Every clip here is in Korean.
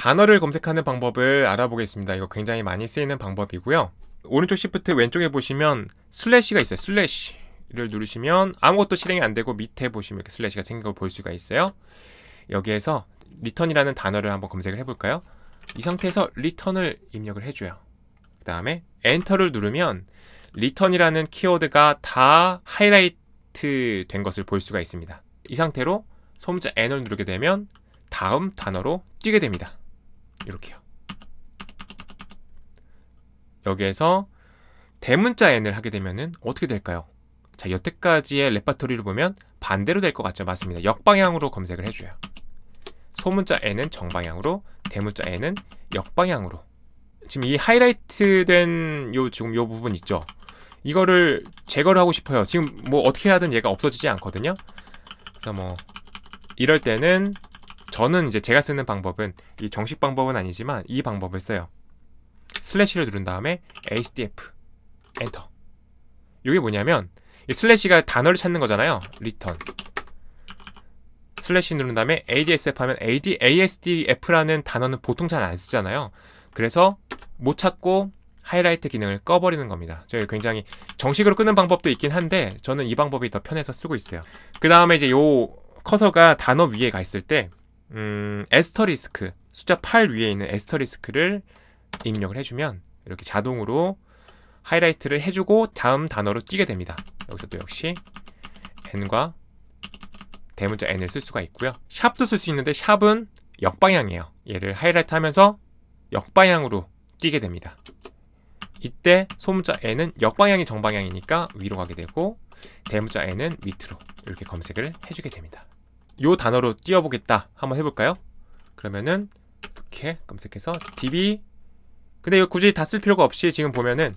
단어를 검색하는 방법을 알아보겠습니다. 이거 굉장히 많이 쓰이는 방법이고요. 오른쪽 시프트 왼쪽에 보시면 슬래시가 있어요. 슬래시를 누르시면 아무것도 실행이 안 되고 밑에 보시면 이렇게 슬래시가 생긴 걸 볼 수가 있어요. 여기에서 리턴이라는 단어를 한번 검색을 해볼까요? 이 상태에서 리턴을 입력을 해줘요. 그 다음에 엔터를 누르면 리턴이라는 키워드가 다 하이라이트 된 것을 볼 수가 있습니다. 이 상태로 소문자 n을 누르게 되면 다음 단어로 뛰게 됩니다. 이렇게요. 여기에서 대문자 n을 하게 되면은 어떻게 될까요? 자, 여태까지의 레파토리를 보면 반대로 될 것 같죠? 맞습니다. 역방향으로 검색을 해줘요. 소문자 n은 정방향으로, 대문자 n은 역방향으로. 지금 이 하이라이트 된요 지금 요 부분 있죠? 이거를 제거를 하고 싶어요. 지금 뭐 어떻게 하든 얘가 없어지지 않거든요. 그래서 뭐 이럴 때는 저는 이제 제가 쓰는 방법은 이 정식 방법은 아니지만 이 방법을 써요. 슬래시를 누른 다음에 ASDF 엔터. 이게 뭐냐면 이 슬래시가 단어를 찾는 거잖아요. 리턴. 슬래시 누른 다음에 ADSF 하면 AD, ASDF라는 단어는 보통 잘 안 쓰잖아요. 그래서 못 찾고 하이라이트 기능을 꺼버리는 겁니다. 저희 굉장히 정식으로 끄는 방법도 있긴 한데 저는 이 방법이 더 편해서 쓰고 있어요. 그 다음에 이제 요 커서가 단어 위에 가 있을 때 음, 에스터리스크 숫자 8 위에 있는 에스터리스크를 입력을 해주면 이렇게 자동으로 하이라이트를 해주고 다음 단어로 뛰게 됩니다. 여기서 또 역시 n과 대문자 n을 쓸 수가 있고요. 샵도 쓸 수 있는데 샵은 역방향이에요. 얘를 하이라이트 하면서 역방향으로 뛰게 됩니다. 이때 소문자 n은 역방향이 정방향이니까 위로 가게 되고 대문자 n은 밑으로 이렇게 검색을 해주게 됩니다. 요 단어로 띄워보겠다 한번 해볼까요? 그러면은 이렇게 검색해서 db 근데 이거 굳이 다 쓸 필요가 없이 지금 보면은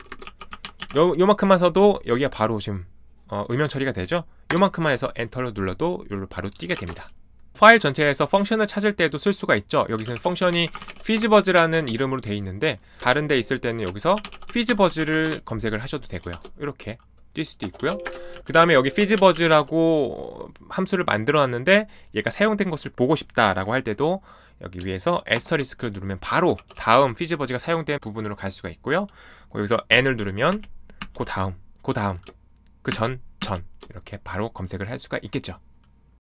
요, 요만큼만 써도 여기가 바로 지금 어, 음영 처리가 되죠? 요만큼만 해서 엔터를 눌러도 요로 바로 띄게 됩니다. 파일 전체에서 펑션을 찾을 때도 쓸 수가 있죠. 여기서는 펑션이 피즈버즈라는 이름으로 되어 있는데 다른 데 있을 때는 여기서 피즈버즈를 검색을 하셔도 되고요. 이렇게 뛸 수도 있고요 그 다음에 여기 피즈버즈라고 함수를 만들어 놨는데 얘가 사용된 것을 보고 싶다라고 할 때도 여기 위에서 에스터리스크를 누르면 바로 다음 피즈버즈가 사용된 부분으로 갈 수가 있고요 여기서 N을 누르면 그 다음 그 다음 그 전 전 이렇게 바로 검색을 할 수가 있겠죠